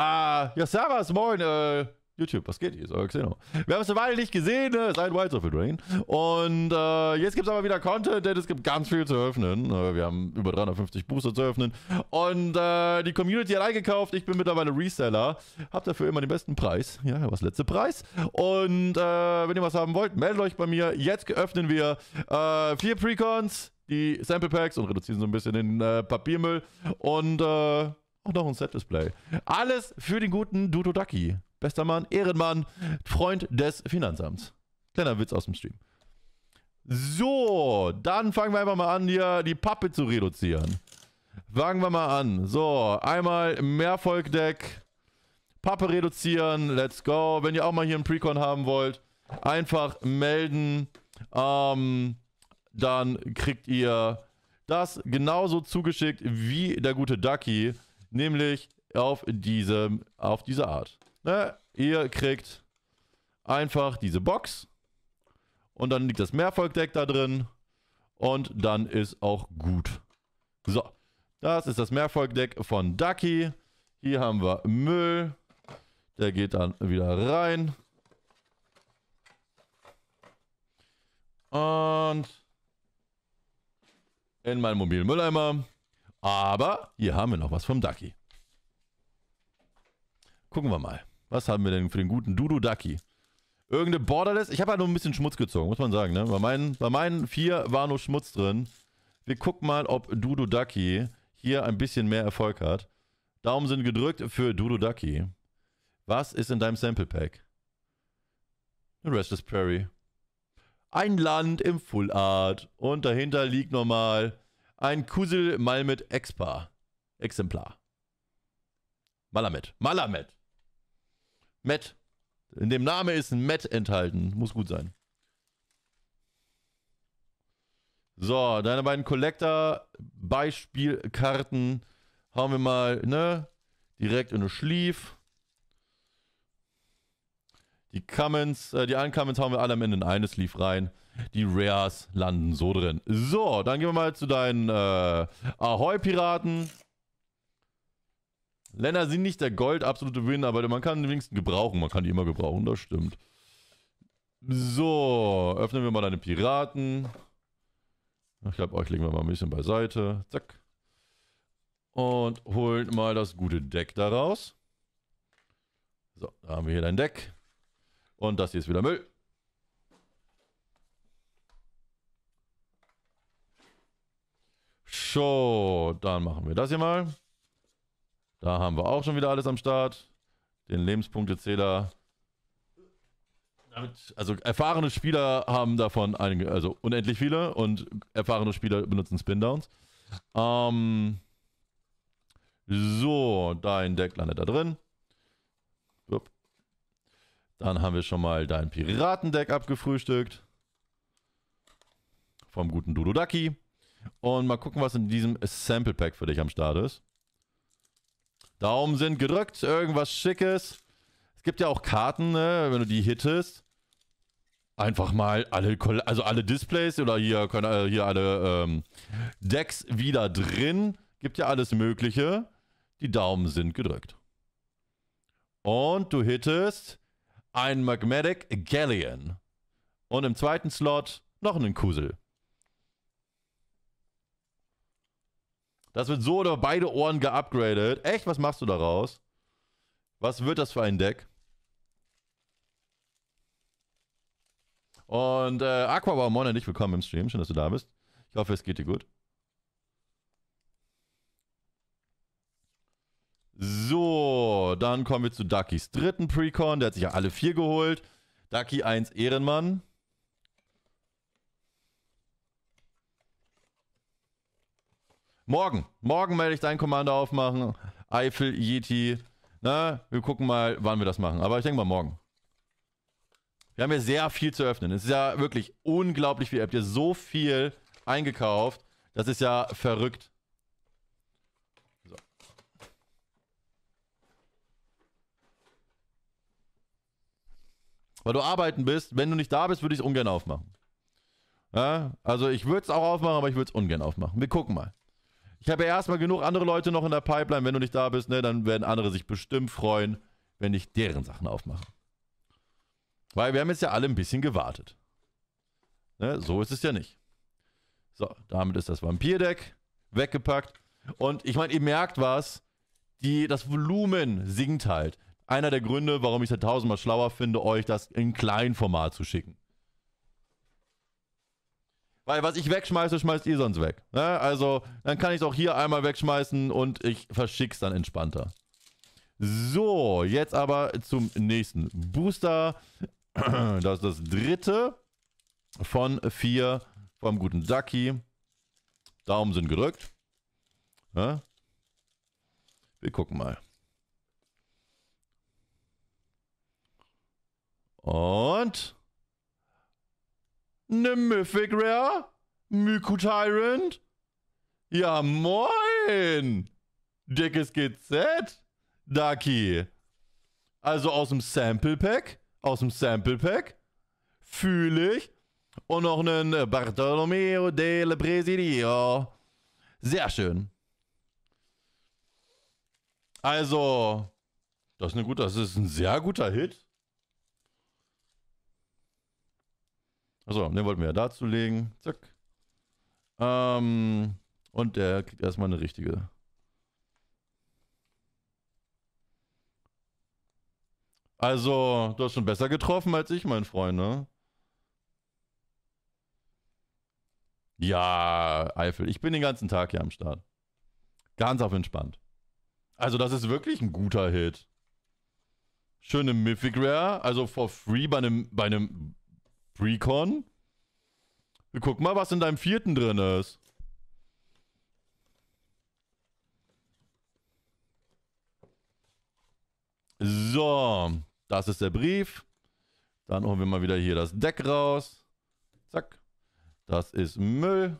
Ah, ja, Servus, moin, äh, YouTube, was geht? Hier ist euer Xeno. Wir haben es eine Weile nicht gesehen, ne? Äh, seit Wilds of the Drain. Und äh, jetzt gibt es aber wieder Content, denn es gibt ganz viel zu öffnen. Äh, wir haben über 350 Booster zu öffnen. Und äh, die Community hat eingekauft. Ich bin mittlerweile Reseller. Hab dafür immer den besten Preis. Ja, was letzte Preis. Und äh, wenn ihr was haben wollt, meldet euch bei mir. Jetzt öffnen wir äh, vier Precons, die Sample Packs und reduzieren so ein bisschen den äh, Papiermüll. Und äh, auch noch ein Set-Display. Alles für den guten Dudo Ducky. Bester Mann, Ehrenmann, Freund des Finanzamts. Kleiner Witz aus dem Stream. So, dann fangen wir einfach mal an, hier die Pappe zu reduzieren. Fangen wir mal an. So, einmal Mehrvolk-Deck. Pappe reduzieren. Let's go. Wenn ihr auch mal hier einen Precon haben wollt, einfach melden. Ähm, dann kriegt ihr das genauso zugeschickt wie der gute Ducky. Nämlich auf, diesem, auf diese Art. Ne? Ihr kriegt einfach diese Box und dann liegt das Mehrfolgdeck da drin und dann ist auch gut. So, das ist das Mehrfolgdeck von Ducky. Hier haben wir Müll. Der geht dann wieder rein. Und in meinen mobilen Mülleimer. Aber hier haben wir noch was vom Ducky. Gucken wir mal. Was haben wir denn für den guten Dudu Ducky? Irgendeine Borderless. Ich habe halt nur ein bisschen Schmutz gezogen, muss man sagen. Ne? Bei, meinen, bei meinen vier war nur Schmutz drin. Wir gucken mal, ob Dudu Ducky hier ein bisschen mehr Erfolg hat. Daumen sind gedrückt für Dudu Ducky. Was ist in deinem Sample Pack? The Restless Prairie. Ein Land im Full Art. Und dahinter liegt nochmal ein Kusel Malmet Expa. Exemplar. Malamet. Malamet. Met. In dem Name ist ein Met enthalten. Muss gut sein. So, deine beiden Collector-Beispielkarten hauen wir mal, ne? Direkt in den Schlief. Die Cummins, äh, die einen Cummins hauen wir alle am Ende in eines Sleeve rein. Die Rares landen so drin. So, dann gehen wir mal zu deinen äh, Ahoi-Piraten. Länder sind nicht der Gold absolute Win, aber man kann den wenigsten gebrauchen. Man kann die immer gebrauchen, das stimmt. So, öffnen wir mal deine Piraten. Ich glaube, euch legen wir mal ein bisschen beiseite. Zack. Und holen mal das gute Deck daraus. So, da haben wir hier dein Deck. Und das hier ist wieder Müll. So, dann machen wir das hier mal. Da haben wir auch schon wieder alles am Start. Den Lebenspunktezähler. also erfahrene Spieler haben davon einige, also unendlich viele und erfahrene Spieler benutzen Spindowns. Ähm, so, dein Deck landet da drin. Dann haben wir schon mal dein Piratendeck abgefrühstückt. Vom guten Dudodaki. Und mal gucken, was in diesem Sample Pack für dich am Start ist. Daumen sind gedrückt, irgendwas Schickes. Es gibt ja auch Karten, ne, wenn du die hittest. Einfach mal alle, also alle Displays oder hier, äh, hier alle ähm, Decks wieder drin. Gibt ja alles Mögliche. Die Daumen sind gedrückt. Und du hittest ein Magmatic Galleon. Und im zweiten Slot noch einen Kusel. Das wird so oder beide Ohren geupgradet. Echt? Was machst du daraus? Was wird das für ein Deck? Und äh, Aquabar und dich willkommen im Stream. Schön, dass du da bist. Ich hoffe, es geht dir gut. So, dann kommen wir zu Duckys dritten Precon. Der hat sich ja alle vier geholt. Ducky 1 Ehrenmann. Morgen. Morgen melde ich dein Kommando aufmachen. Eifel, Yeti. Na, ne? wir gucken mal, wann wir das machen. Aber ich denke mal morgen. Wir haben ja sehr viel zu öffnen. Es ist ja wirklich unglaublich viel. Ihr habt ja so viel eingekauft. Das ist ja verrückt. So. Weil du arbeiten bist. Wenn du nicht da bist, würde ich es ungern aufmachen. Ja? Also ich würde es auch aufmachen, aber ich würde es ungern aufmachen. Wir gucken mal. Ich habe ja erstmal genug andere Leute noch in der Pipeline. Wenn du nicht da bist, ne, dann werden andere sich bestimmt freuen, wenn ich deren Sachen aufmache. Weil wir haben jetzt ja alle ein bisschen gewartet. Ne, so ist es ja nicht. So, damit ist das Vampir-Deck weggepackt. Und ich meine, ihr merkt was, die, das Volumen sinkt halt. Einer der Gründe, warum ich es ja tausendmal schlauer finde, euch das in Kleinformat zu schicken. Weil was ich wegschmeiße, schmeißt ihr sonst weg. Ne? Also, dann kann ich es auch hier einmal wegschmeißen und ich verschick's dann entspannter. So, jetzt aber zum nächsten Booster. Das ist das dritte von vier vom guten Ducky. Daumen sind gedrückt. Ja? Ne? Wir gucken mal. Und Ne Mythic Rare? Myku Tyrant? Ja, moin! Dickes GZ, Ducky. Also aus dem Sample Pack, aus dem Sample Pack, fühle ich. Und noch einen äh, Bartolomeo del Presidio. Sehr schön. Also, das ist, eine gute, das ist ein sehr guter Hit. Achso, den wollten wir ja dazu legen. Zack. Ähm, und der kriegt erstmal eine richtige. Also, du hast schon besser getroffen als ich, mein Freund, ne? Ja, Eifel. Ich bin den ganzen Tag hier am Start. Ganz auf entspannt. Also, das ist wirklich ein guter Hit. Schöne Mythic Rare, also for free bei einem, bei einem Recon? Wir gucken mal, was in deinem vierten drin ist. So, das ist der Brief. Dann holen wir mal wieder hier das Deck raus. Zack. Das ist Müll.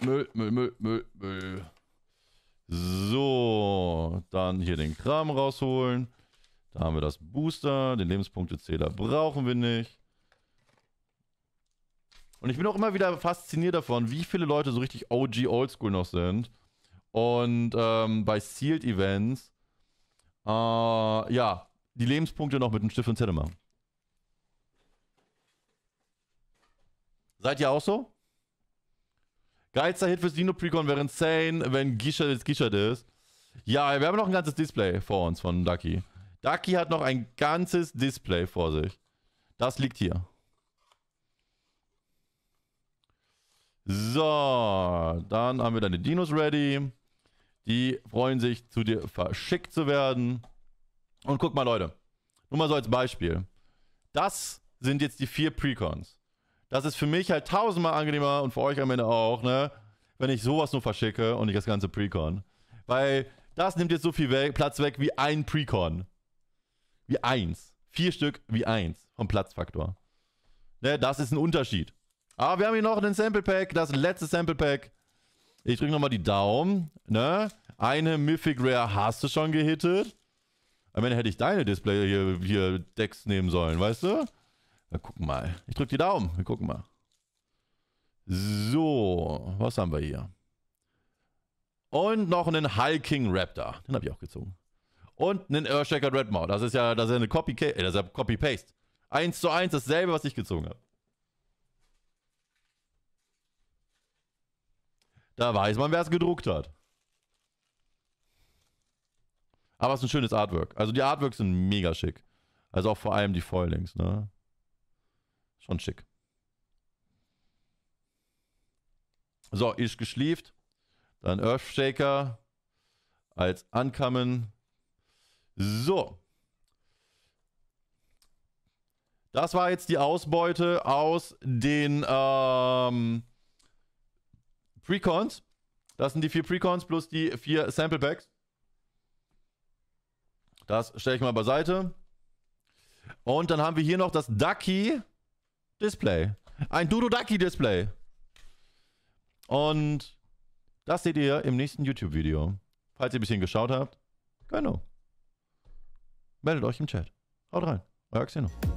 Müll, Müll, Müll, Müll, Müll. So, dann hier den Kram rausholen. Da haben wir das Booster. Den Lebenspunktezähler brauchen wir nicht. Und ich bin auch immer wieder fasziniert davon, wie viele Leute so richtig OG Oldschool noch sind. Und ähm, bei Sealed Events, äh, ja, die Lebenspunkte noch mit einem Stift und Zettel machen. Seid ihr auch so? Geilster Hit fürs Dino-Precon wäre insane, wenn Gishad jetzt Gishad ist. Ja, wir haben noch ein ganzes Display vor uns von Ducky. Ducky hat noch ein ganzes Display vor sich. Das liegt hier. So, dann haben wir deine Dinos ready. Die freuen sich, zu dir verschickt zu werden. Und guck mal, Leute. Nur mal so als Beispiel. Das sind jetzt die vier Precons. Das ist für mich halt tausendmal angenehmer und für euch am Ende auch, ne? Wenn ich sowas nur verschicke und nicht das ganze Precon. Weil das nimmt jetzt so viel weg, Platz weg wie ein Precon. Wie eins. Vier Stück wie eins vom Platzfaktor. Ne, das ist ein Unterschied. Aber wir haben hier noch ein Sample Pack, das letzte Sample Pack. Ich drücke nochmal die Daumen. Ne? Eine Mythic Rare hast du schon gehittet. Am Ende hätte ich deine Display hier, hier Decks nehmen sollen, weißt du? Wir gucken mal. Ich drücke die Daumen. Wir gucken mal. So, was haben wir hier? Und noch einen Hulking Raptor. Den habe ich auch gezogen. Und einen Earthshaker Redmount. Das ist ja, das ist eine äh, Copy-Paste. ja Copy -Paste. 1 zu 1 dasselbe, was ich gezogen habe. Da weiß man, wer es gedruckt hat. Aber es ist ein schönes Artwork. Also die Artworks sind mega schick. Also auch vor allem die Foilings, ne? Schon schick. So, ist geschlieft. Dann Earthshaker als Ankommen. So. Das war jetzt die Ausbeute aus den ähm, Precons. Das sind die vier Precons plus die vier Sample Packs. Das stelle ich mal beiseite. Und dann haben wir hier noch das Ducky. Display. Ein Dudodaki-Display. Und das seht ihr im nächsten YouTube-Video. Falls ihr ein bisschen geschaut habt, genau. Meldet euch im Chat. Haut rein. Euer Xeno.